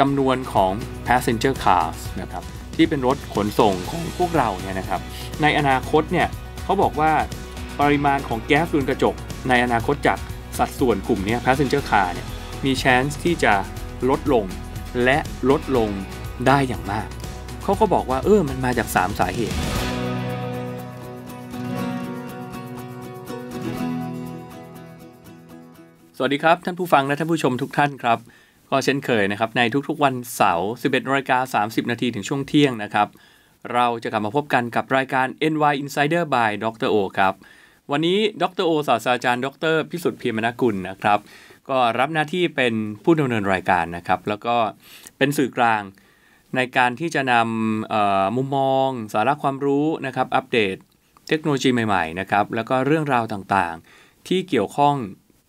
จำนวนของ passenger cars นะครับที่เป็นรถขนส่งของพวกเราเนี่ยนะครับ ในอนาคตเนี่ยเขาบอกว่าปริมาณของแก๊สเรือนกระจก ในอนาคตจากสัดส่วนกลุ่มนี้ passenger car เนี่ยมี chance ที่จะลดลงและลดลงได้อย่างมาก เขาก็บอกว่าเออมันมาจาก 3 สาเหตุ สวัสดีครับท่านผู้ฟังและท่านผู้ชมทุกท่านครับก็เช่นเคยนะครับในทุกๆวันเสาร์11นาฬิกา30 นาทีถึงช่วงเที่ยงนะครับ เราจะกลับมาพบกันกับรายการ NY Insider by Dr O ครับวันนี้ดรโอศาสตราจารย์ดรพิสุทธิ์เพียรมนกุลนะครับ ก็รับหน้าที่เป็นผู้ดำเนินรายการนะครับ แล้วก็เป็นสื่อกลางในการที่จะนำมุมมอง สาระความรู้นะครับ อัปเดตเทคโนโลยีใหม่ๆนะครับแล้วก็เรื่องราวต่างๆ ที่เกี่ยวข้อง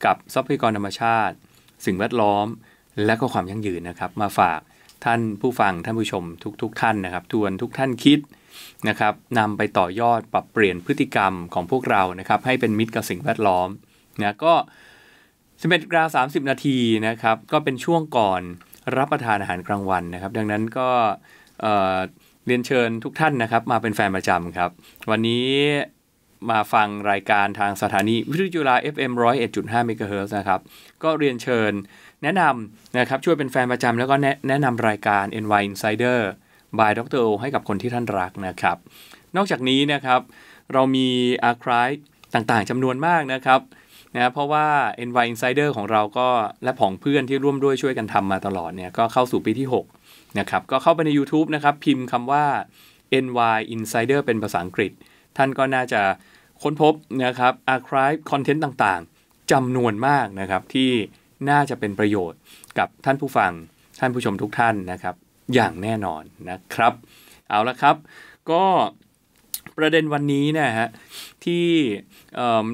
กับทรัพยากรธรรมชาติ สิ่งแวดล้อมและก็ความยั่งยืนนะครับมาฝากท่านผู้ฟังท่านผู้ชมทุกๆทท่านนะครับทวนทุกท่านคิดนะครับนำไปต่อยอดปรับเปลี่ยนพฤติกรรมของพวกเรานะครับ ให้เป็นมิตรกับสิ่งแวดล้อมนะก็ส็ดกราสามสิบนาทีนะครับก็เป็นช่วงก่อนรับประทานอาหารกลางวันนะครับ ดังนั้นก็เรียนเชิญทุกท่านนะครับ มาเป็นแฟนประจำครับ วันนี้มาฟังรายการทางสถานีวิทยุจุฬา FM 101.5 MHz นะครับก็เรียนเชิญแนะนำนะครับช่วยเป็นแฟนประจำแล้วก็แนะนำรายการ NY Insider by Dr. O ให้กับคนที่ท่านรักนะครับ นอกจากนี้นะครับเรามีอาร์คายต่างๆจำนวนมากนะครับนะเพราะว่า NY Insider ของเราก็และผองเพื่อนที่ร่วมด้วยช่วยกันทำมาตลอดเนี่ยก็เข้าสู่ปีที่6นะครับก็เข้าไปใน YouTube นะครับพิมพ์คำว่า NY Insider เป็นภาษาอังกฤษ ท่านก็น่าจะค้นพบนะครับอาร์คายคอนเทนต์ต่างๆจำนวนมากนะครับที่น่าจะเป็นประโยชน์กับท่านผู้ฟัง ท่านผู้ชมทุกท่านนะครับอย่างแน่นอนนะครับ เอาละครับ ก็ประเด็นวันนี้นะฮะที่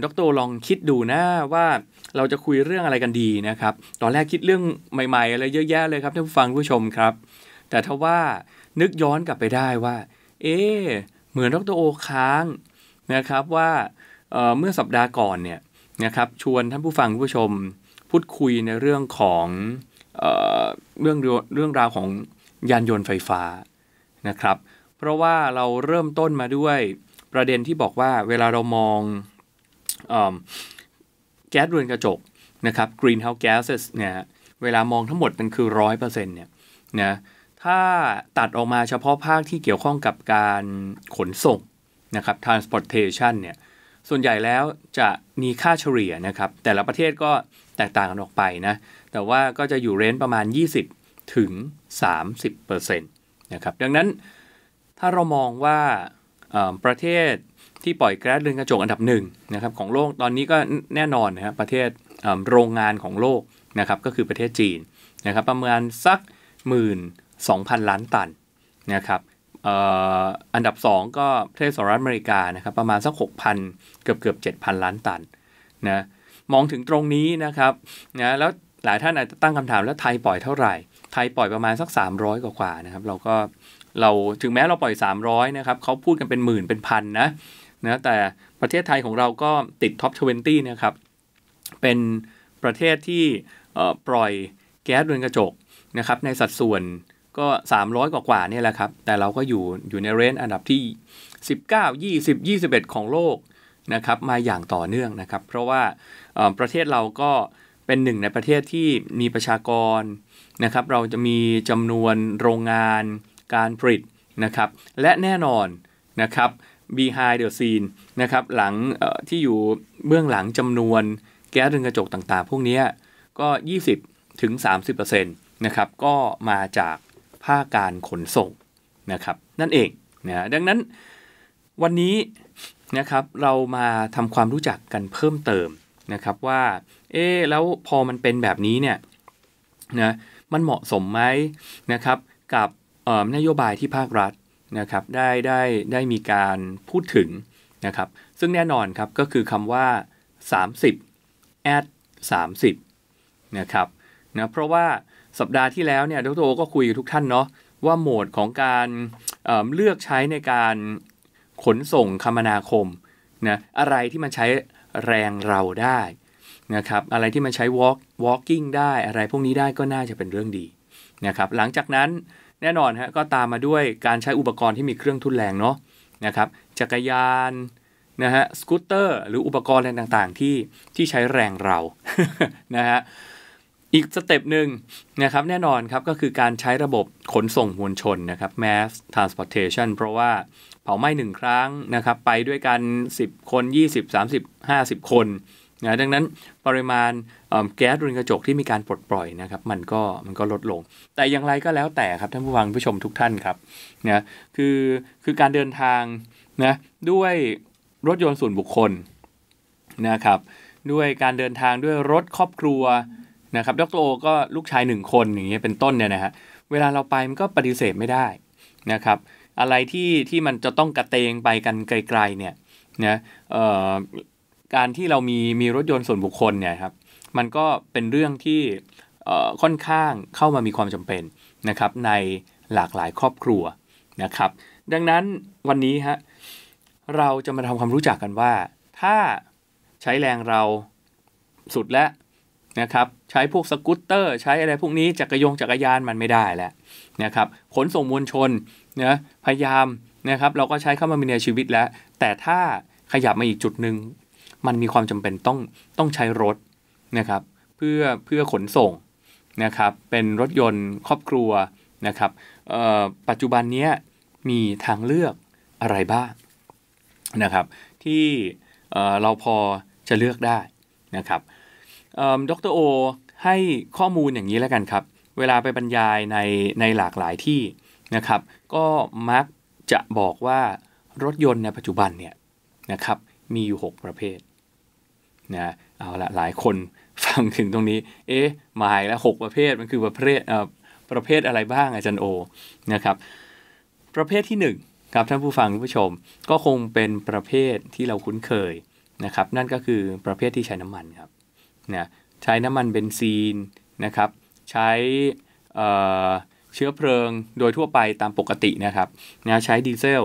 ดรลองคิดดูนะ ว่าเราจะคุยเรื่องอะไรกันดีนะครับ ตอนแรกคิดเรื่องใหม่ๆอะไรเยอะแยะเลยครับ ท่านผู้ฟังผู้ชมครับ แต่ถ้าว่านึกย้อนกลับไปได้ว่า เอ๊เหมือนดรโอค้างนะครับว่าเเมื่อสัปดาห์ก่อนเนี่ยนะครับชวนท่านผู้ฟังผู้ชมพูดคุยในเรื่องของเอเรื่องเรื่องราวของยานยนต์ไฟฟ้านะครับเพราะว่าเราเริ่มต้นมาด้วยประเด็นที่บอกว่า เวลาเรามองอแก๊สเรือนกระจกนะครับ greenhouse gases เนี่ยเวลามองทั้งหมดมันคือ 100%เนี่ยนะถ้าตัดออกมาเฉพาะภาคที่เกี่ยวข้องกับการขนส่งนะครับ transportation เนี่ยส่วนใหญ่แล้วจะมีค่าเฉลี่ยนะครับ แต่ละประเทศก็แตกต่างกันออกไปนะแต่ว่าก็จะอยู่เรนประมาณ 20ถึง30%นะครับดังนั้นถ้าเรามองว่าประเทศที่ปล่อยแก๊สเรือนกระจกอันดับหนึ่งนะครับของโลกตอนนี้ก็แน่นอนนะครับประเทศโรงงานของโลกนะครับ ก็คือประเทศจีนนะครับประมาณสัก1 2 0 0 0ล้านตันนะครับอันดับ 2 ก็ประเทศสหรัฐอเมริกานะครับประมาณสัก6,000 เกือบเกือบ7,000 ล้านตันนะมองถึงตรงนี้นะครับนะแล้วหลายท่านอาจจะตั้งคำถามแล้วไทยปล่อยเท่าไหร่ ไทยปล่อยประมาณสัก 300 กว่ากว่านะครับเราก็เราถึงแม้เราปล่อย 300นะครับเขาพูดกันเป็นหมื่นเป็นพันนะนะ แต่ประเทศไทยของเราก็ติดท็อป20นะครับ เป็นประเทศที่ปล่อยแก๊สเรือนกระจกนะครับในสัดส่วนก็ 300 กว่ากว่านี่แหละครับ แต่เราก็อยู่อยู่ในเรนจ์อันดับที่ 19 20 21 ของโลกนะครับมาอย่างต่อเนื่องนะครับ เพราะว่าประเทศเราก็เป็นหนึ่งในประเทศที่มีประชากรนะครับเราจะมีจำนวนโรงงาน การผลิตนะครับ และแน่นอน นะครับ behind the scene นะครับหลังที่อยู่เบื้องหลังจำนวนแก๊สเรือนกระจกต่างๆพวกนี้ก็ 20ถึง30%นะครับก็มาจากภาคการขนส่งนะครับนั่นเองนะดังนั้นวันนี้นะครับเรามาทำความรู้จักกันเพิ่มเติมนะครับว่าเอ๊แล้วพอมันเป็นแบบนี้เนี่ยนะมันเหมาะสมไหมนะครับกับนโยบายที่ภาครัฐนะครับได้ได้ได้มีการพูดถึงนะครับซึ่งแน่นอนครับก็คือคำว่า 30 at 30นะครับนะเพราะว่าสัปดาห์ที่แล้วเนี่ยดรโอก็คุยกับทุกท่านเนาะว่าโหมดของการเเลือกใช้ในการขนส่งคมนาคมนะอะไรที่มันใช้แรงเราได้นะครับอะไรที่มันใช้ walk walking ได้อะไรพวกนี้ได้ก็น่าจะเป็นเรื่องดีนะครับหลังจากนั้นแน่นอนฮะก็ตามมาด้วยการใช้อุปกรณ์ที่มีเครื่องทุนแรงเนาะนะครับ จักรยานนะฮะสกูตเตอร์ หรืออุปกรณ์อะไรต่างๆที่ที่ใช้แรงเรานะฮะอีกสเต็ปหนึ่งนะครับแน่นอนครับก็คือการใช้ระบบขนส่งมวลชนนะครับ mass transportation เพราะว่าเผาไหม้หนึ่งครั้งนะครับ ไปด้วยกัน10 คน 20 30 50 คนนะดังนั้นปริมาณแก๊สรือนกระจกที่มีการปลดปล่อยนะครับมันก็มันก็ลดลง แต่อย่างไรก็แล้วแต่ครับท่านผู้ฟังผู้ชมทุกท่านครับนะคือคือการเดินทางนะด้วยรถยนต์ส่วนบุคคลนะครับด้วยการเดินทางด้วยรถครอบครัวนะครับดรโอก็ลูกชายหนึ่งคนอย่างเงี้ยเป็นต้นเนี่ยนะฮะเวลาเราไปมันก็ปฏิเสธไม่ได้นะครับ อะไรที่ที่มันจะต้องกระเตงไปกันไกล ๆ เนี่ยนะการที่เรามีมีรถยนต์ส่วนบุคคลเนี่ยครับ มันก็เป็นเรื่องที่ค่อนข้างเข้ามามีความจำเป็นนะครับ ในหลากหลายครอบครัวนะครับ ดังนั้นวันนี้ฮะเราจะมาทำความรู้จักกันว่า ถ้าใช้แรงเราสุดแล้วนะครับใช้พวกสกูตเตอร์ใช้อะไรพวกนี้จักรยงจักรยาน มันไม่ได้แล้วนะครับขนส่งมวลชนนะพยายามนะครับ เราก็ใช้เข้ามามีในชีวิตแล้ว แต่ถ้าขยับมาอีกจุดหนึ่งมันมีความจำเป็นต้องต้องใช้รถนะครับ เพื่อเพื่อขนส่งนะครับ เป็นรถยนต์ครอบครัวนะครับปัจจุบันนี้มีทางเลือกอะไรบ้างนะครับ ที่เราพอจะเลือกได้นะครับดรโอให้ข้อมูลอย่างนี้แล้วกันครับ เวลาไปบรรยายในในหลากหลายที่นะครับ ก็มักจะบอกว่ารถยนต์ในปัจจุบันเนี่ยนะครับ มีอยู่ 6 ประเภทนะเอาละหลายคนฟังถึงตรงนี้เอ๊ะหมายแล้ว6ประเภทมันคือประเภทเออ่ประเภทอะไรบ้างอาจารย์โอ นะครับ ประเภทที่1ครับท่านผู้ฟังผู้ชม ก็คงเป็นประเภทที่เราคุ้นเคยนะครับ นั่นก็คือประเภทที่ใช้น้ำมันครับนะใช้น้ำมันเบนซีนนะครับใช้เชื้อเพลิง โดยทั่วไปตามปกตินะครับนะใช้ดีเซล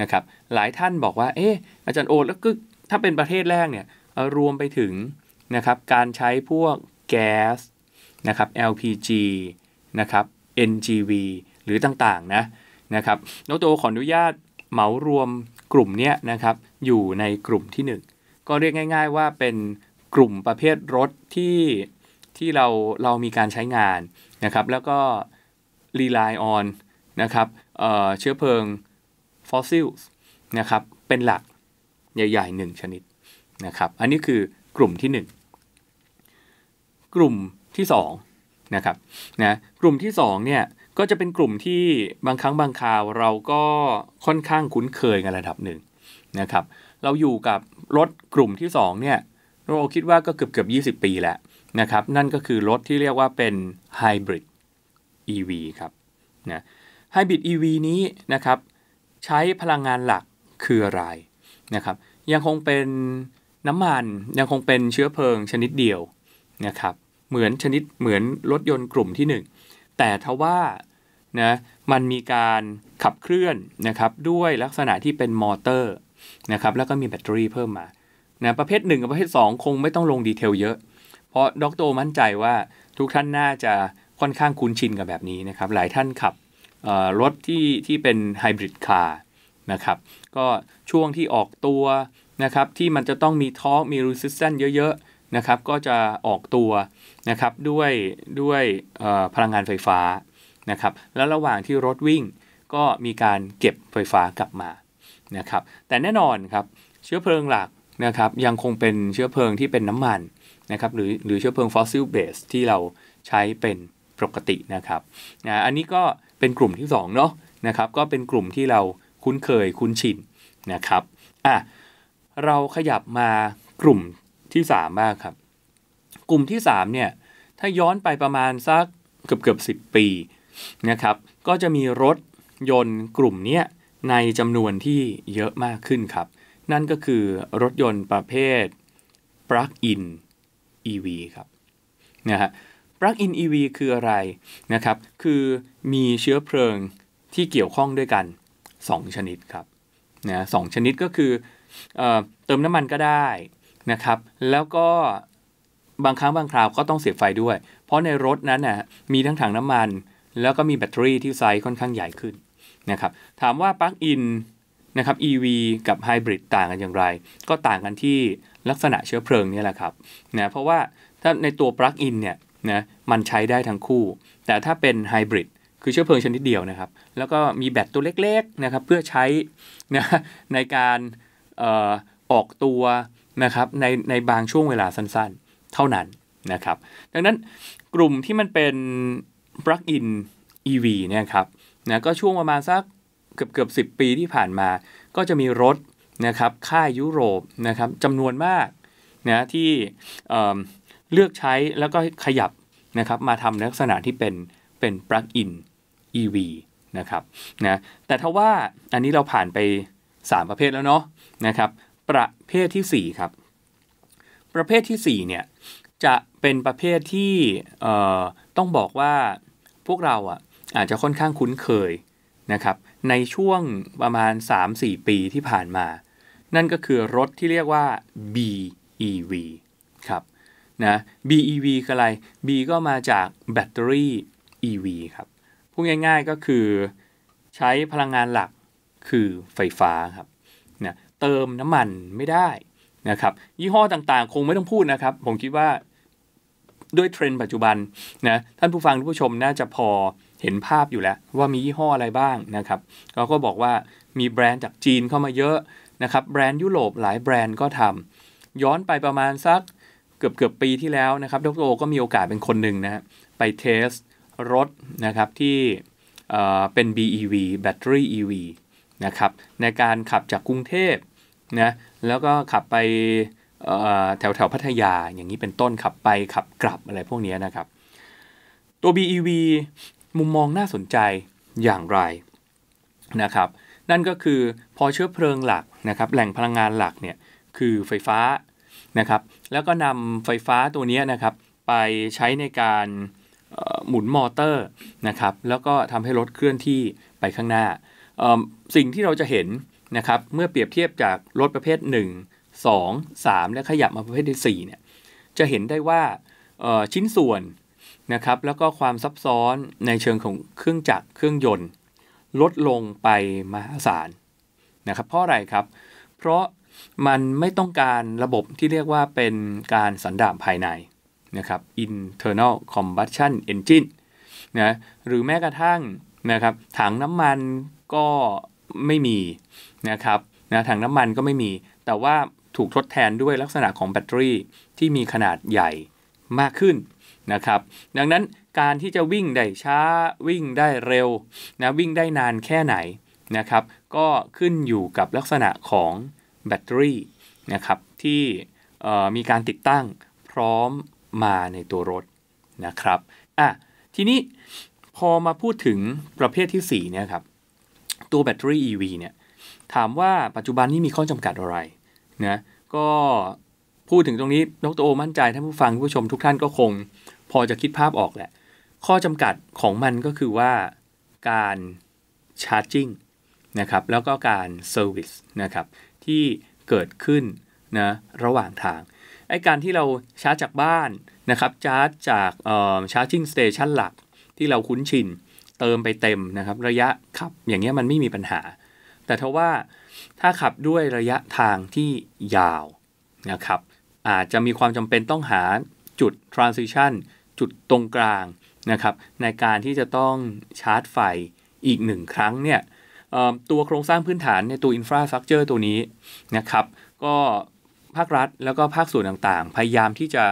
นะครับหลายท่านบอกว่าเอออาจารย์โอ๊แล้วก็ถ้าเป็นประเทศแรกเนี่ยรวมไปถึงนะครับการใช้พวกแก๊สนะครับ LPG นะครับ NGV หรือต่างๆนะนะครับนกตัวขออนุญาตเหมารวมกลุ่มเนี้ยนะครับอยู่ในกลุ่มที่ 1 ก็เรียกง่าย ๆว่าเป็นกลุ่มประเภทรถที่ที่เราเรามีการใช้งานนะครับ แล้วก็ rely on นะครับเเชื้อเพลิง fossil นะครับ เป็นหลักใหญ่ๆหนึ่งชนิดนะครับ อันนี้คือกลุ่มที่ 1 กลุ่มที่2นะครับนะกลุ่มที่2เนี่ยก็จะเป็นกลุ่มที่บางครั้งบางคราวเราก็ค่อนข้างคุ้นเคยกันระดับหนึ่งนะครับเราอยู่กับรถกลุ่มที่2เนี่ยเราคิดว่าก็เกือบเกือบยีปีแล้วนะครับนั่นก็คือรถที่เรียกว่าเป็นไฮบริด EV ครับนะไฮบริด EV นี้นะครับใช้พลังงานหลักคืออะไรนะครับยังคงเป็นน้ำมันยังคงเป็นเชื้อเพลิงชนิดเดียวนะครับเหมือนชนิดเหมือนรถยนต์กลุ่มที่ 1 แต่ทว่านะมันมีการขับเคลื่อนนะครับด้วยลักษณะที่เป็นมอเตอร์นะครับแล้วก็มีแบตเตอรี่เพิ่มมานะประเภท 1 กับประเภท 2 คงไม่ต้องลงดีเทลเยอะ เพราะดรมั่นใจว่าทุกท่านน่าจะค่อนข้างคุ้นชินกับแบบนี้นะครับหลายท่านขับรถที่ที่เป็นไฮบริดคาร์นะครับก็ช่วงที่ออกตัวนะครับที่มันจะต้องมีท์อมีรูสิสเซนเยอะๆนะครับก็จะออกตัวนะครับด้วยด้วยพลังงานไฟฟ้านะครับแล้วระหว่างที่รถวิ่งก็มีการเก็บไฟฟ้ากลับมานะครับแต่แน่นอนครับเชื้อเพลิงหลักนะครับยังคงเป็นเชื้อเพลิงที่เป็นน้ำมันนะครับหรือหรือเชื้อเพลิงฟอสซิลเบสที่เราใช้เป็นปกตินะครับนะอันนี้ก็เป็นกลุ่มที่2เนาะนะครับก็เป็นกลุ่มที่เราคุ้นเคยคุ้นชินนะครับอ่ะเราขยับมากลุ่มที่3บ้างครับ กลุ่มที่ 3 เนี่ย ถ้าย้อนไปประมาณสักเกือบเกือบสิปีนะครับ ก็จะมีรถยนต์กลุ่มนี้ในจำนวนที่เยอะมากขึ้นครับนั่นก็คือรถยนต์ประเภท plug-in EV ครับนะฮะ plug-in EV คืออะไรนะครับคือมีเชื้อเพลิงที่เกี่ยวข้องด้วยกัน 2 ชนิดครับนะสชนิดก็คือเอเติมน้ำมันก็ได้นะครับแล้วก็บางครั้งบางคราวก็ต้องเสียบไฟด้วย เพราะในรถนั้นนะมีทั้งถังน้ำมัน แล้วก็มีแบตเตอรี่ที่ไซส์ค่อนข้างใหญ่ขึ้นนะครับถามว่าปลั๊กอินนะครับ EV กับไฮบริดต่างกันอย่างไร ก็ต่างกันที่ลักษณะเชื้อเพลิงนี่แหละครับ นะ เพราะว่าถ้าในตัวปลั๊กอินเนี่ยนะ มันใช้ได้ทั้งคู่ แต่ถ้าเป็นไฮบริดคือเชื้อเพลิงชนิดเดียวนะครับ แล้วก็มีแบตตัวเล็กๆนะครับ เพื่อใช้นะในการออออกตัวนะครับในในบางช่วงเวลาสั้นๆเท่านั้นนะครับ ดังนั้นกลุ่มที่มันเป็นปลั๊กอิน EV เนี่ยครับ นะ ก็ช่วงประมาณสักเกือบเกือบสิปีที่ผ่านมา ก็จะมีรถนะครับ ค่ายยุโรปนะครับจำนวนมากนะที่เลือกใช้แล้วก็ขยับนะครับ มาทำลักษณะที่เป็นเป็นปลั๊กอิน EV นะครับนะ แต่ถ้าว่าอันนี้เราผ่านไป 3 ประเภทแล้วเนาะนะครับ ประเภทที่ 4 ครับ ประเภทที่ 4 เนี่ย จะเป็นประเภทที่ต้องบอกว่าพวกเราอ่ะอาจจะค่อนข้างคุ้นเคยนะครับในช่วงประมาณ 3-4 ปีที่ผ่านมา นั่นก็คือรถที่เรียกว่า BEV ครับนะ BEV คืออะไร B ก็มาจากแบตเตอรี่ EV ครับ พูดง่าย ๆก็คือ ใช้พลังงานหลักคือไฟฟ้าครับนะเติมน้ำมันไม่ได้นะครับยี่ห้อต่างๆคงไม่ต้องพูดนะครับ ผมคิดว่าด้วยเทรนด์ปัจจุบันนะท่านผู้ฟังทุกผู้ชมน่าจะพอเห็นภาพอยู่แล้วว่ามียี่ห้ออะไรบ้างนะครับเราก็บอกว่ามีแบรนด์จากจีนเข้ามาเยอะนะครับ แบรนด์ยุโรปหลายแบรนด์ก็ทำ ย้อนไปประมาณสัก เกือบเกือบปีที่แล้วนะครับดรโอก็มีโอกาสเป็นคนหนึ่งนะไปเทสรถนะครับที่เป็น BEV Battery EV นะครับในการขับจากกรุงเทพนะแล้วก็ขับไปแถวแถวพัทยาอย่างนี้เป็นต้นขับไปขับกลับอะไรพวกนี้นะครับ ตัว BEV มุมมองน่าสนใจอย่างไรนะครับนั่นก็คือพอเชื้อเพลิงหลักนะครับ แหล่งพลังงานหลักเนี่ยคือไฟฟ้านะครับแล้วก็นำไฟฟ้าตัวนี้นะครับไปใช้ในการหมุนมอเตอร์นะครับแล้วก็ทำให้รถเคลื่อนที่ไปข้างหน้า สิ่งที่เราจะเห็นนะครับเมื่อเปรียบเทียบจาก รถประเภท 1 2 3 และขยับมาประเภทที่4เนี่ยจะเห็นได้ว่าชิ้นส่วนนะครับแล้วก็ความซับซ้อนในเชิงของเครื่องจักรเครื่องยนต์ ลดลงไปมหาศาลนะครับเพราะอะไรครับ เพราะมันไม่ต้องการระบบที่เรียกว่าเป็นการสันดาปภายในนะครับ internal combustion engine นะหรือแม้กระทั่งนะครับถังน้ำมันก็ไม่มีนะครับนะถังน้ำมันก็ไม่มี แต่ว่าถูกทดแทนด้วยลักษณะของแบตเตอรี่ที่มีขนาดใหญ่มากขึ้นนะครับดังนั้นการที่จะวิ่งได้ช้าวิ่งได้เร็วนะวิ่งได้นานแค่ไหนนะครับก็ขึ้นอยู่กับลักษณะของแบตเตอรี่นะครับที่มีการติดตั้งพร้อมมาในตัวรถนะครับอ่ะทีนี้พอมาพูดถึงประเภทที่4เนี่ยครับตัวแบตเตอรี่ EV เนี่ยถามว่าปัจจุบันนี้มีข้อจำกัดอะไรนะก็พูดถึงตรงนี้ดรโอมั่นใจท่านผู้ฟังผู้ชมทุกท่านก็คง พอจะคิดภาพออกแหละ ข้อจำกัดของมันก็คือว่าการชาร์จิ่งนะครับแล้วก็การเซอร์วิสนะครับ ที่เกิดขึ้นนะระหว่างทางไอการที่เราชาร์จจากบ้านนะครับชาร์จจากชาร์จิ่งสเตชันหลักที่เราคุ้นชิน เติมไปเต็มนะครับ ระยะขับอย่างเงี้ยมันไม่มีปัญหา แต่ทว่าถ้าขับด้วยระยะทางที่ยาวนะครับอาจจะมีความจำเป็นต้องหาจุด transition จุดตรงกลางนะครับในการที่จะต้องชาร์จไฟอีกหนึ่งครั้งเนี่ยตัวโครงสร้างพื้นฐานในตัว infrastructure ตัวนี้นะครับก็ภาครัฐแล้วก็ภาคส่วนต่างๆ พยายามที่จะ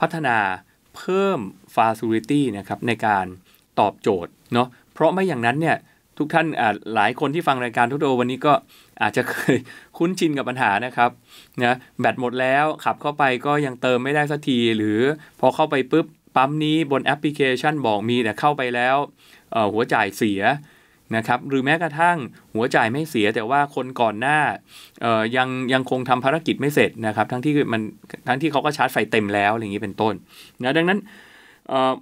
พัฒนาเพิ่ม facility นะครับในการตอบโจทย์เนาะเพราะไม่อย่างนั้นเนี่ยทุกท่านหลายคนที่ฟังรายการทุกโด วันนี้ก็อาจจะเคยคุ้นชินกับปัญหานะครับนะแบตหมดแล้วขับเข้าไปก็ยังเติมไม่ได้สักทีหรือพอเข้าไปปุ๊บปั๊มนี้บนแอปพลิเคชันบอกมีแต่เข้าไปแล้วหัวจ่ายเสียนะครับ หรือแม้กระทั่งหัวจ่ายไม่เสีย แต่ว่าคนก่อนหน้ายังยังคงทำภารกิจไม่เสร็จนะครับ ทั้งที่มันทั้งที่เขาก็ชาร์จไฟเต็มแล้วอย่างนี้เป็นต้นนะดังนั้น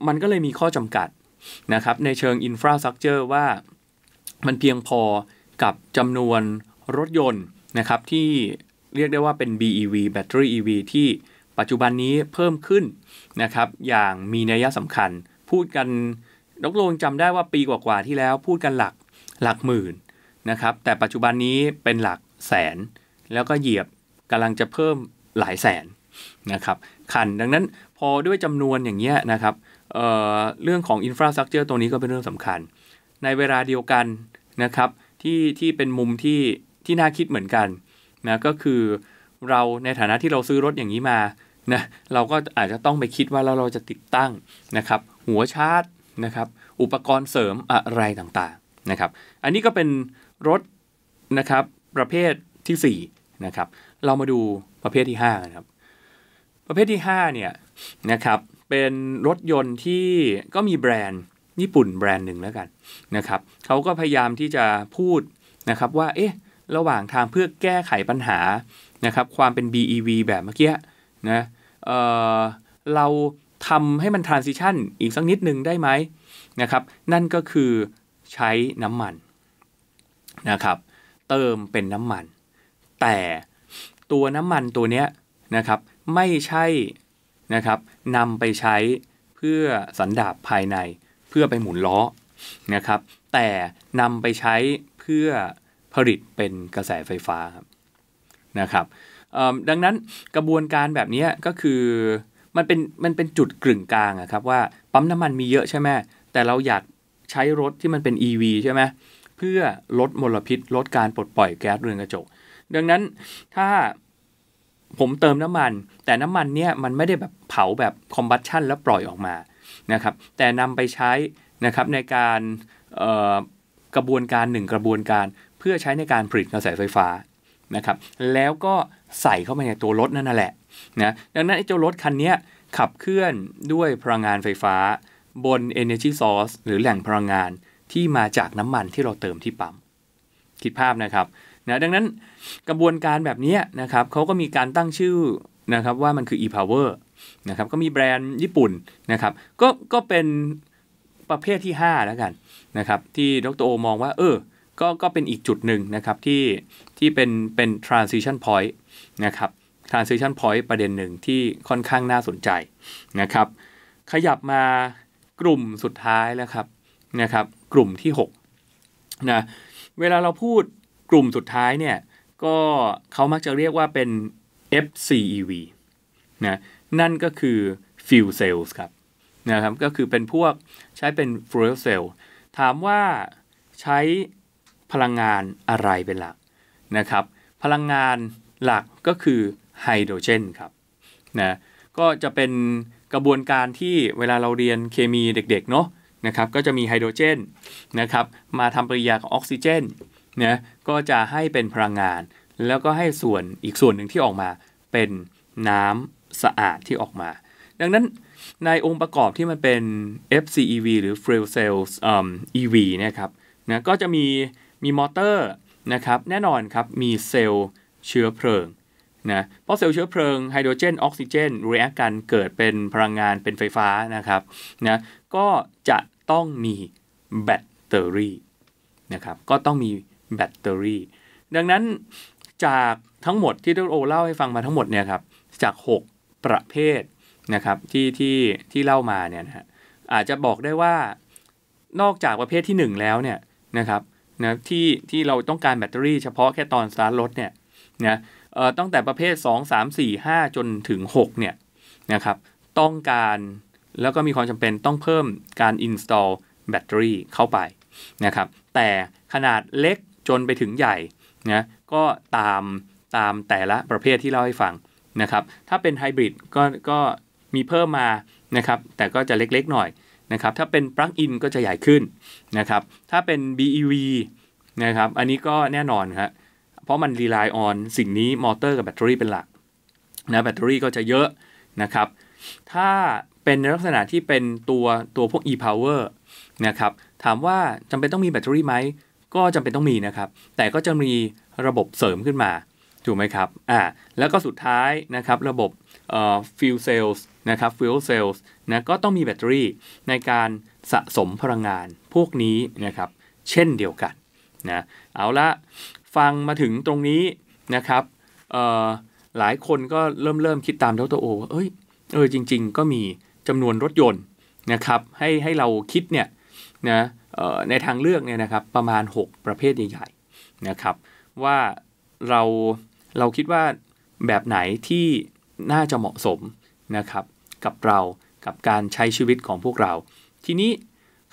มันก็เลยมีข้อจำกัดนะครับ ในเชิงอินฟราสตรักเจอร์ว่ามันเพียงพอกับจำนวนรถยนต์นะครับที่เรียกได้ว่าเป็น BEV Battery EV ที่ปัจจุบันนี้เพิ่มขึ้นนะครับอย่างมีนัยยะสำคัญพูดกันนกลงจำได้ว่าปีกว่าๆที่แล้วพูดกันหลักหลักหมื่นนะครับแต่ปัจจุบันนี้เป็นหลักแสนแล้วก็เหยียบกำลังจะเพิ่มหลายแสนนะครับคันดังนั้นพอด้วยจำนวนอย่างเงี้ยนะครับเเรื่องของอินฟราสตรักเจอร์ตัวนี้ก็เป็นเรื่องสำคัญในเวลาเดียวกันนะครับที่ที่เป็นมุมที่ที่น่าคิดเหมือนกันนะก็คือเราในฐานะที่เราซื้อรถอย่างนี้มานะเราก็อาจจะต้องไปคิดว่าแล้วเราจะติดตั้งนะครับ หัวชาร์จนะครับ อุปกรณ์เสริมอะไรต่างๆนะครับ อันนี้ก็เป็นรถนะครับประเภทที่4นะครับเรามาดูประเภทที่5นะครับ ประเภทที่5เนี่ยนะครับเป็นรถยนต์ที่ก็มีแบรนด์ญี่ปุ่นแบรนด์หนึ่งแล้วกันนะครับเขาก็พยายามที่จะพูดนะครับว่า เอ๊ะ ระหว่างทางเพื่อแก้ไขปัญหานะครับ ความเป็น BEV แบบเมื่อกี้นะเเราทำให้มันทรานซิชันอีกสักนิดหนึ่งได้ไหมนะครับ นั่นก็คือใช้น้ำมันนะครับ เติมเป็นน้ำมัน แต่ตัวน้ำมันตัวเนี้ยนะครับไม่ใช่นะครับนำไปใช้เพื่อสันดาบภายในพื่อไปหมุนล้อนะครับแต่นำไปใช้เพื่อผลิตเป็นกระแสไฟฟ้านะครับดังนั้นกระบวนการแบบนี้ก็คือ มันเป็นมันเป็นจุดกึ่งกลางอะครับว่าปั๊มน้ำมันมีเยอะใช่ไหมแต่เราอยากใช้รถที่มันเป็น EV ใช่ไหมเพื่อลดมลพิษ ลดการปลดปล่อยแก๊สเรือนกระจก ดังนั้นถ้าผมเติมน้ำมันแต่น้ำมันเนี่ยมันไม่ได้แบบเผาแบบคอมบัสชันแล้วปล่อยออกมานะครับแต่นำไปใช้นะครับในการกระบวนการหนึ่งกระบวนการ เพื่อใช้ในการผลิตกระแสไฟฟ้านะครับ แล้วก็ใส่เข้าไปในตัวรถนั่นแหละนะดังนั้น ไอ้เจ้ารถคันนี้ขับเคลื่อนด้วยพลังงานไฟฟ้า บน energy source หรือแหล่งพลังงานที่มาจากน้ำมันที่เราเติมที่ปั๊มคิดภาพนะครับนะดังนั้นกระบวนการแบบนี้นะครับเขาก็มีการตั้งชื่อนะครับว่ามันคือ e-power นะครับก็มีแบรนด์ญี่ปุ่นนะครับก็ก็เป็นประเภทที่ 5 แล้วกันนะครับ ที่ดรโอมองว่าเออก็ก็เป็นอีกจุดหนึ่งนะครับที่ที่เป็นเป็น transition point นะครับ transition point ประเด็นหนึ่งที่ค่อนข้างน่าสนใจนะครับ ขยับมากลุ่มสุดท้ายแล้วครับนะครับ กลุ่มที่6นะเวลาเราพูดกลุ่มสุดท้ายเนี่ยก็เขามักจะเรียกว่าเป็น FCEV นะนั่นก็คือฟิวเซลส์ครับนะครับก็คือเป็นพวกใช้เป็นฟิเลเซลถามว่าใช้พลังงานอะไรเป็นหลักนะครับพลังงานหลักก็คือไฮโดรเจนครับนะก็จะเป็นกระบวนการที่เวลาเราเรียนเคมีเด็กๆเนาะนะครับก็จะมีไฮโดรเจนนะครับมาทำปฏิกิริยากับออกซิเจนนะก็จะให้เป็นพลังงาน แล้วก็ให้ส่วนอีกส่วนหนึ่งที่ออกมาเป็นน้ำสะอาดที่ออกมา ดังนั้นในองค์ประกอบที่มันเป็น FCEV หรือ Fuel Cell EV นะครับนะก็จะมีมีมอเตอร์นะครับแน่นอนครับ มีเซลล์เชื้อเพลิงนะเพราะเซลล์เชื้อเพลิงไฮโดรเจนออกซิเจนเรียกกันเกิดเป็นพลังงานเป็นไฟฟ้านะครับนะก็จะต้องมีแบตเตอรี่นะครับก็ต้องมีแบตเตอรี่ดังนั้นจากทั้งหมดที่ดโอเล่าให้ฟังมาทั้งหมดเนี่ยครับจาก 6ประเภทนะครับที่ที่ที่เล่ามาเนี่ยนะฮะอาจจะบอกได้ว่านอกจากประเภทที่ 1 แล้วเนี่ยนะครับนะที่ที่เราต้องการแบตเตอรี่เฉพาะแค่ตอนสตาร์ทรถเนี่ยนะเอ่อตั้งแต่ประเภท 2 3 4 5 จนถึง6เนี่ยนะครับต้องการแล้วก็มีความจำเป็นต้องเพิ่มการ install แบตเตอรี่เข้าไปนะครับแต่ขนาดเล็กจนไปถึงใหญ่นะก็ตามตามแต่ละประเภทที่เล่าให้ฟังนะครับถ้าเป็นไฮบริดก็ก็มีเพิ่มมานะครับแต่ก็จะเล็กๆ หน่อยนะครับถ้าเป็นปลั๊กอินก็จะใหญ่ขึ้นนะครับถ้าเป็น BEV นะครับอันนี้ก็แน่นอนครับเพราะมันรีไล์ออนสิ่งนี้มอเตอร์กับแบตเตอรี่เป็นหลักนะแบตเตอรี่ก็จะเยอะนะครับถ้าเป็นในลักษณะที่เป็นตัวตัวพวก e-power นะครับถามว่าจำเป็นต้องมีแบตเตอรี่ไหมก็จำเป็นต้องมีนะครับแต่ก็จะมีระบบเสริมขึ้นมาถูกไหมครับ อ่า แล้วก็สุดท้ายนะครับระบบเอ่อฟิลเซลส์นะครับฟิลเซลส์นะก็ต้องมีแบตเตอรี่ในการสะสมพลังงานพวกนี้นะครับ เช่นเดียวกันนะเอาละฟังมาถึงตรงนี้นะครับเอ่อหลายคนก็เริ่มเริ่มคิดตามเท่าตัวโอว่าเอ้ยเออจริง ๆ ก็มีจำนวนรถยนต์นะครับให้ให้เราคิดเนี่ยนะในทางเลือกเนี่ยนะครับประมาณ 6 ประเภทใหญ่ๆนะครับว่าเราเราคิดว่าแบบไหนที่น่าจะเหมาะสมนะครับ กับเรากับการใช้ชีวิตของพวกเรา ทีนี้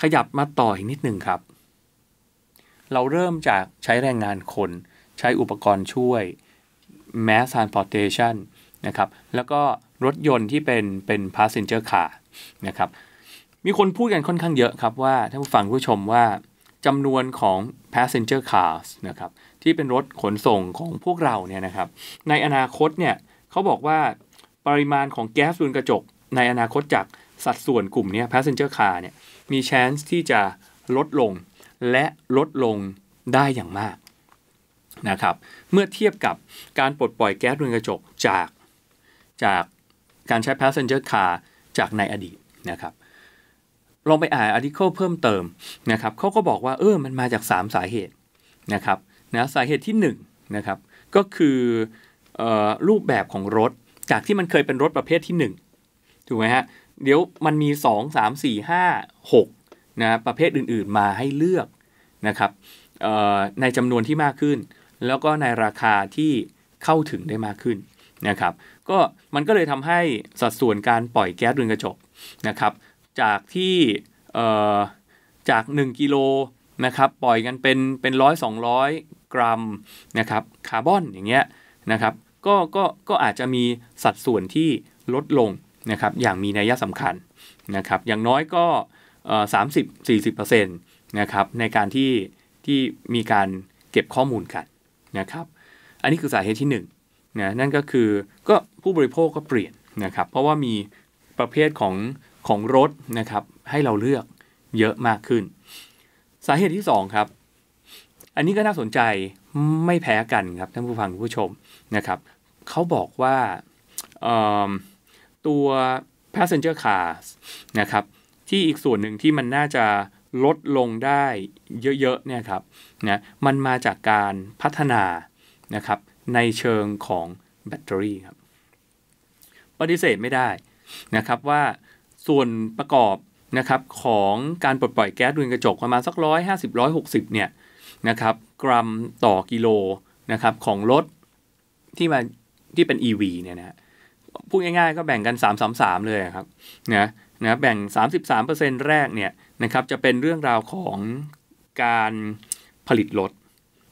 ขยับมาต่ออีกนิดหนึ่งครับ เราเริ่มจากใช้แรงงานคน ใช้อุปกรณ์ช่วยแมสซานพอร์เตชั t นนะครับแล้วก็รถยนต์ที่เป็นเป็นพเซนเจอร์คาร์นะครับ มีคนพูดกันค่อนข้างเยอะครับว่าท่านผู้ฟังผู้ชมว่าจำนวนของ passenger cars นะครับ ที่เป็นรถขนส่งของพวกเราเนี่ยนะครับ ในอนาคตเนี่ยเขาบอกว่าปริมาณของแก๊สเรือนกระจก ในอนาคตจากสัดส่วนกลุ่มนี้ passenger car เนี่ยมี chance ที่จะลดลงและลดลงได้อย่างมากนะครับ เมื่อเทียบกับการปลดปล่อยแก๊สเรือนกระจกจากจากการใช้ passenger car จากในอดีตนะครับลองไปอ่านอาร์ติเคิลเพิ่มเติมนะครับ เขาก็บอกว่าเออ มันมาจาก 3 สาเหตุนะครับนะสาเหตุที่1นะครับก็คือออรูปแบบของรถจากที่มันเคยเป็นรถประเภทที่ 1 ถูกไหมฮะ เดี๋ยวมันมี 2 3 4 5 6นะประเภทอื่นๆมาให้เลือกนะครับในจำนวนที่มากขึ้น แล้วก็ในราคาที่เข้าถึงได้มากขึ้นนะครับ ก็มันก็เลยทำให้สัดส่วนการปล่อยแก๊สเรือนกระจกนะครับจากที่จาก 1กิโลนะครับปล่อยกันเป็นเป็นร้อยสองร้อยกรัมนะครับคาร์บอนอย่างเงี้ยนะครับก็ก็ก็อาจจะมีสัดส่วนที่ลดลงนะครับอย่างมีนัยสำคัญนะครับอย่างน้อยก็สามสิบสี่สิบเปอร์เซ็นต์นะครับในการที่ที่มีการเก็บข้อมูลกันนะครับ อันนี้คือสาเหตุที่1นนะนั่นก็คือก็ผู้บริโภคก็เปลี่ยนนะครับเพราะว่ามีประเภทของของรถนะครับให้เราเลือกเยอะมากขึ้น สาเหตุที่2ครับ อันนี้ก็น่าสนใจไม่แพ้กันครับ ท่านผู้ฟังผู้ชมนะครับเขาบอกว่าตัว passenger cars นะครับ ที่อีกส่วนหนึ่งที่มันน่าจะลดลงได้เยอะๆเนี่ยครับนะมันมาจากการพัฒนานะครับในเชิงของแบตเตอรี่ครับปฏิเสธไม่ได้นะครับว่าส่วนประกอบนะครับของการปลดปล่อยแก๊สเรือนกระจกประมาณสักร้อยห้าสิบร้อยหกสิบเนี่ยนะครับ กรัมต่อกิโลนะครับ ของรถที่มาที่เป็น EV เนี่ยนะพูดง่ายๆก็แบ่งกัน 3 3 3 เลยครับนะนะแบ่ง 33%แรกเนี่ยนะครับจะเป็นเรื่องราวของการผลิตรถ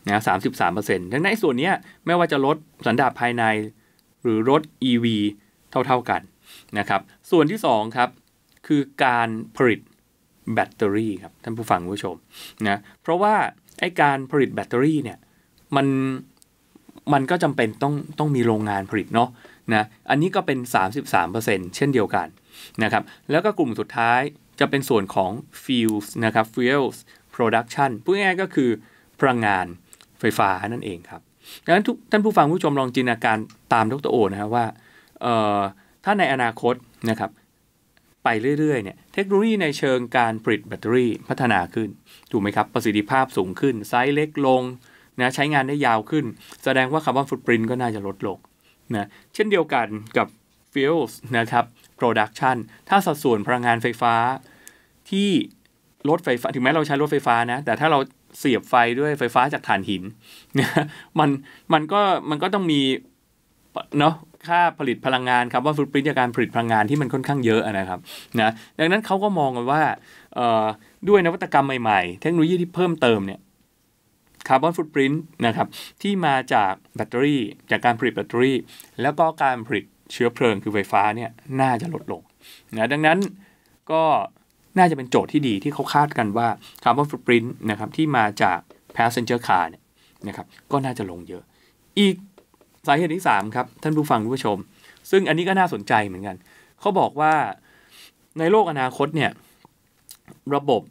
นะ33%ดังนั้นส่วนนี้ไม่ว่าจะรถสันดาปภายในหรือรถ EV เท่าๆกันนะครับ ส่วนที่2ครับคือการผลิตแบตเตอรี่ครับ ท่านผู้ฟังผู้ชมนะเพราะว่า ไอการผลิตแบตเตอรี่เนี่ย มันมันก็จำเป็นต้องต้องมีโรงงานผลิตเนาะนะอันนี้ก็เป็น 33%เช่นเดียวกันนะครับแล้วก็กลุ่มสุดท้ายจะเป็นส่วนของ fuels นะครับ fuels production พูดง่ายก็คือพลังงานไฟฟ้านั่นเองครับดังนั้นท่านผู้ฟังผู้ชมลองจินตนาการตามดรโอนะครับว่าถ้าในอนาคตนะครับไปเรื่อยๆ เนี่ยเทคโนโลยีในเชิงการผลิตแบตเตอรี่พัฒนาขึ้นถูกไหมครับ ประสิทธิภาพสูงขึ้น ไซส์เล็กลงนะใช้งานได้ยาวขึ้น แสดงว่าคาร์บอนฟุตปรินก็น่าจะลดลงนะเช่นเดียวกันกับฟิลส์นะครับ production ถ้าสัดส่วนพลังงานไฟฟ้าที่รถไฟฟ้าถึงแม้เราใช้รถไฟฟ้านะ แต่ถ้าเราเสียบไฟด้วยไฟฟ้าจากถ่านหินนะมันมันก็มันก็ต้องมีเนาะค่าผลิตพลังงานครับว่าฟุตปรินจากการผลิตพลังงานที่มันค่อนข้างเยอะนะครับนะดังนั้นเขาก็มองกันว่าด้วยนวัตกรรมใหม่ๆ เทคโนโลยีที่เพิ่มเติมเนี่ยคาร์บอนฟุตปรินนะครับที่มาจากแบตเตอรี่ จากการผลิตแบตเตอรี่ แล้วก็การผลิตเชื้อเพลิงคือไฟฟ้าเนี่ยน่าจะลดลงนะดังนั้นก็น่าจะเป็นโจทย์ที่ดีที่เขาคาดกันว่าคาร์บอนฟุตปรินนะครับที่มาจาก passenger car เนี่ยนะครับก็น่าจะลงเยอะอีกาเหตุที่3ครับ ท่านผู้ฟังผู้ชม ซึ่งอันนี้ก็น่าสนใจเหมือนกัน เขาบอกว่าในโลกอนาคตเนี่ย ระบบ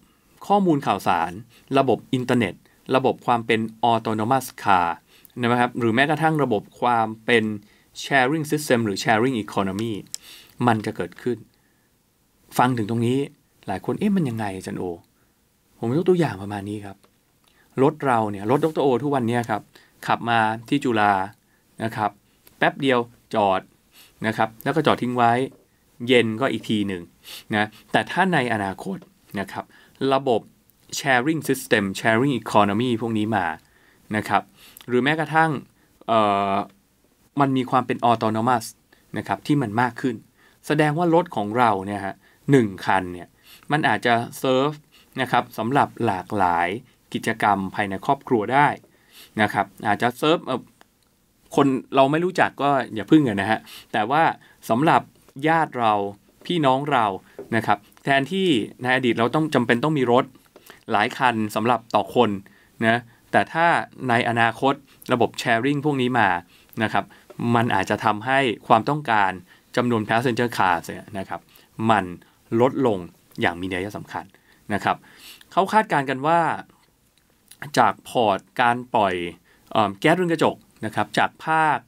ข้อมูลข่าวสาร ระบบอินเทอร์เน็ต ระบบความเป็นออโตโนมัสคาร์นะครับหรือแม้กระทั่งระบบความเป็นแชร์ริงซิสเต็มหรือชร์ริงอีโคโนมีมันจะเกิดขึ้น ฟังถึงตรงนี้หลายคนเอ๊ะมันยังไงจันโอ ผมยกตัวอย่างประมาณนี้ครับรถเราเนี่ยรถดรโอทุกวันนี้ครับขับมาที่จุฬานะครับแป๊บเดียวจอดนะครับแล้วก็จอดทิ้งไว้ เย็นก็อีกทีหนึ่งนะแต่ถ้าในอนาคตนะครับระบบ sharing system sharing economy พวกนี้มานะครับหรือแม้กระทั่งมันมีความเป็น autonomous นะครับที่มันมากขึ้น แสดงว่ารถของเราเนี่ยฮะหนึ่งคันเนี่ย มันอาจจะเซิร์ฟนะครับสำหรับหลากหลายกิจกรรมภายในครอบครัวได้นะครับอาจจะเซิร์ฟคนเราไม่รู้จักก็อย่าพึ่งนะฮะ แต่ว่าสำหรับญาติเราพี่น้องเรานะครับ แทนที่ในอดีตเราต้องจำเป็นต้องมีรถหลายคันสำหรับต่อคนนะ แต่ถ้าในอนาคตระบบแชร์ริงพวกนี้มานะครับมันอาจจะทำให้ความต้องการจำนวนพเซนเจอร์คาร์สนะครับมันลดลงอย่างมีนัยสำคัญนะครับเขาคาดการณ์กันว่าจากพอร์ตการปล่อยอแก๊สเรือนกระจกนะครับจากภาค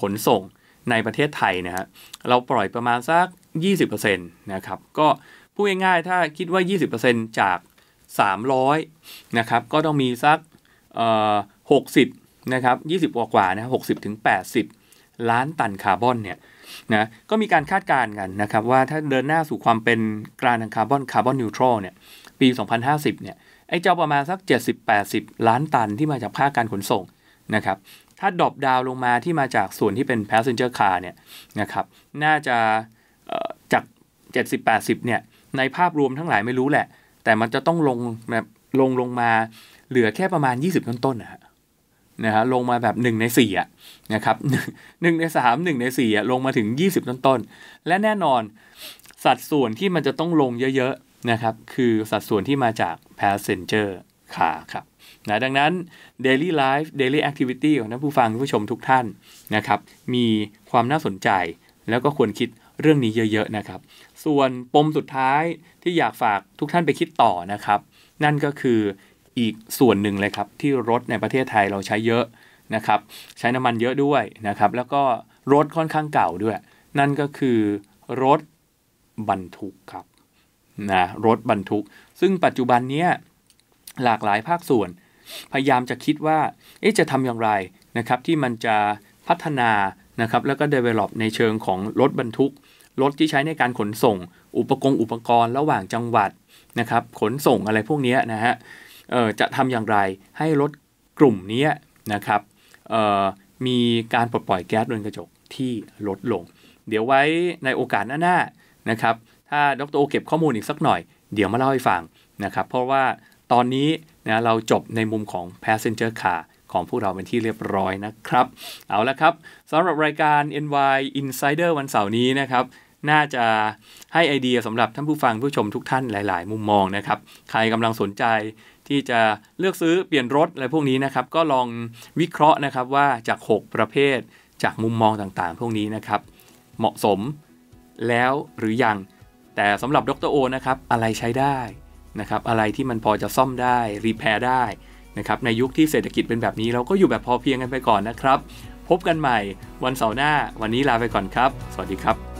ขนส่งในประเทศไทยนะฮะเราปล่อยประมาณสัก 20%นะครับก็พูดง่ายๆถ้าคิดว่า 20%จาก 300 นะครับ ก็ต้องมีสักหกสิบนะครับยี่สิบกว่าๆนะหกสิบถึงแปดสิบล้านตันคาร์บอนเนี่ยนะก็มีการคาดการณ์กันนะครับ ว่าถ้าเดินหน้าสู่ความเป็นกลางทางคาร์บอนคาร์บอนนิวทรัลเนี่ยปี 2050เนี่ยไอ้เจ้าประมาณสัก 70-80 ล้านตันที่มาจากภาคการขนส่งนะครับถ้าดรอปดาวลงมาที่มาจากส่วนที่เป็น passenger car เนี่ยนะครับน่าจะจาก 70-80เนี่ย ในภาพรวมทั้งหลายไม่รู้แหละ แต่มันจะต้องลงแบบลงลงมาเหลือแค่ประมาณ 20 ต้นต้นนะนะฮะลงมาแบบ 1 ใน4อ่ะนะครับหนึ่งใน 3 1 ใน4อ่ะลงมาถึง 20 ต้นต้น และแน่นอนสัดส่วนที่มันจะต้องลงเยอะๆนะครับ คือสัดส่วนที่มาจาก passenger car ครับนะดังนั้น Daily Life Daily Activity ของท่านผู้ฟังผู้ชมทุกท่านนะครับมีความน่าสนใจแล้วก็ควรคิดเรื่องนี้เยอะๆนะครับส่วนปมสุดท้ายที่อยากฝากทุกท่านไปคิดต่อนะครับ นั่นก็คืออีกส่วนหนึ่งเลยครับ ที่รถในประเทศไทยเราใช้เยอะนะครับใช้น้ำมันเยอะด้วยนะครับแล้วก็รถค่อนข้างเก่าด้วย นั่นก็คือรถบรรทุกครับนะรถบรรทุก ซึ่งปัจจุบันนี้หลากหลายภาคส่วนพยายามจะคิดว่าเอ๊ะจะทำอย่างไรนะครับที่มันจะพัฒนานะครับแล้วก็ develop ในเชิงของรถบรรทุก รถที่ใช้ในการขนส่ง อุปกรณ์อุปกรณ์ระหว่างจังหวัดนะครับ ขนส่งอะไรพวกนี้นะฮะจะทำอย่างไรให้รถกลุ่มนี้นะครับมีการปลดปล่อยแก๊สเรือนกระจกที่ลดลง เดี๋ยวไว้ในโอกาสหน้าๆนะครับถ้าดรโอเก็บข้อมูลอีกสักหน่อย เดี๋ยวมาเล่าให้ฟังนะครับเพราะว่าตอนนี้นะเราจบในมุมของ passenger car ของพวกเราเป็นที่เรียบร้อย นะครับเอาละครับสำหรับรายการ NY Insider วันเสาร์นี้นะครับน่าจะให้ไอเดียสำหรับท่านผู้ฟังผู้ชมทุกท่านหลายๆมุมมองนะครับใครกำลังสนใจที่จะเลือกซื้อเปลี่ยนรถอะไรพวกนี้นะครับก็ลองวิเคราะห์นะครับว่าจาก 6 ประเภทจากมุมมองต่างๆ พวกนี้นะครับเหมาะสมแล้วหรือยังแต่สำหรับดรโอนะครับอะไรใช้ได้นะครับ อะไรที่มันพอจะซ่อมได้ รีแพร์ได้นะครับ ในยุคที่เศรษฐกิจเป็นแบบนี้เราก็อยู่แบบพอเพียงกันไปก่อนนะครับ พบกันใหม่วันเสาร์หน้าวันนี้ลาไปก่อนครับ สวัสดีครับ